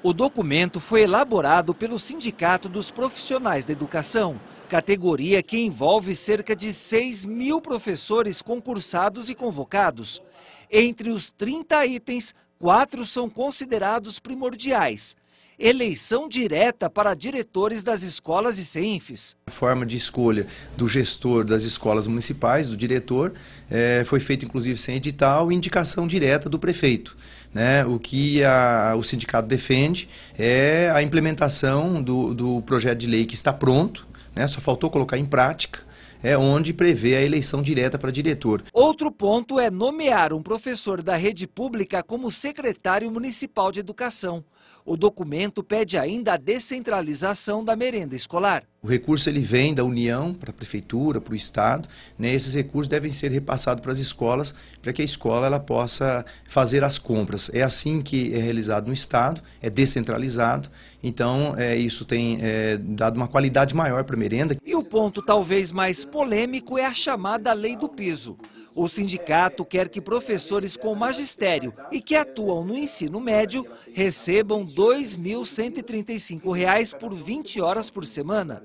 O documento foi elaborado pelo Sindicato dos Profissionais da Educação, categoria que envolve cerca de 6 mil professores concursados e convocados. Entre os 30 itens, quatro são considerados primordiais – eleição direta para diretores das escolas e CENFs. A forma de escolha do gestor das escolas municipais, do diretor, é, foi feita inclusive sem edital e indicação direta do prefeito. Né? O que a, o sindicato defende é a implementação do, do projeto de lei que está pronto, né? só faltou colocar em prática é onde prevê a eleição direta para diretor. Outro ponto é nomear um professor da rede pública como secretário municipal de educação. O documento pede ainda a descentralização da merenda escolar. O recurso ele vem da União para a prefeitura, para o estado. Né? Esses recursos devem ser repassados para as escolas para que a escola ela possa fazer as compras. É assim que é realizado no estado, é descentralizado. Então é, isso tem é, dado uma qualidade maior para a merenda. E o ponto talvez mais polêmico é a chamada lei do piso. O sindicato quer que professores com magistério e que atuam no ensino médio recebam R$ 2.135 por 20 horas por semana.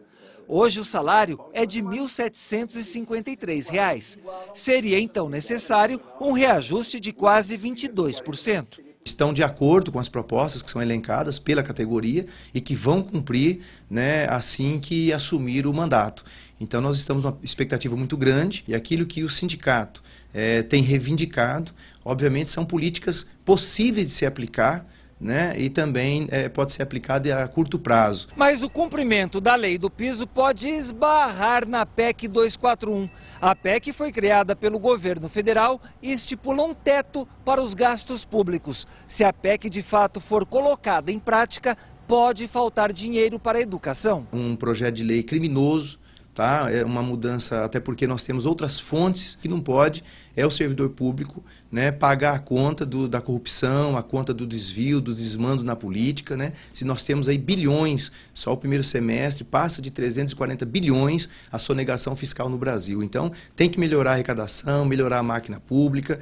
Hoje o salário é de R$ 1.753. Seria então necessário um reajuste de quase 22%. Estão de acordo com as propostas que são elencadas pela categoria e que vão cumprir né, assim que assumir o mandato. Então nós estamos numa expectativa muito grande e aquilo que o sindicato é, tem reivindicado, obviamente, são políticas possíveis de se aplicar né? e também é, pode ser aplicado a curto prazo. Mas o cumprimento da lei do piso pode esbarrar na PEC 241. A PEC foi criada pelo governo federal e estipula um teto para os gastos públicos. Se a PEC de fato for colocada em prática, pode faltar dinheiro para a educação. Um projeto de lei criminoso tá? É uma mudança, até porque nós temos outras fontes que não pode, é o servidor público, né, pagar a conta do, da corrupção, a conta do desvio, do desmando na política, né? Se nós temos aí bilhões, só o primeiro semestre passa de 340 bilhões a sonegação fiscal no Brasil. Então, tem que melhorar a arrecadação, melhorar a máquina pública,